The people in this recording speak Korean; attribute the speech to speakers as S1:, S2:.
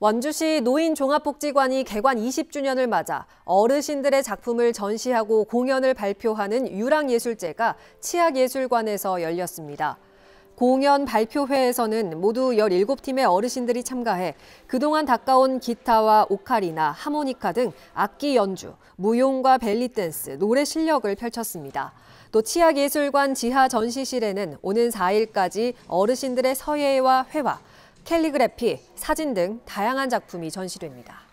S1: 원주시 노인종합복지관이 개관 20주년을 맞아 어르신들의 작품을 전시하고 공연을 발표하는 유랑예술제가 치악예술관에서 열렸습니다. 공연 발표회에서는 모두 17팀의 어르신들이 참가해 그동안 닦아온 기타와 오카리나, 하모니카 등 악기 연주, 무용과 벨리댄스, 노래 실력을 펼쳤습니다. 또 치악예술관 지하 전시실에는 오는 4일까지 어르신들의 서예와 회화, 캘리그래피, 사진 등 다양한 작품이 전시됩니다.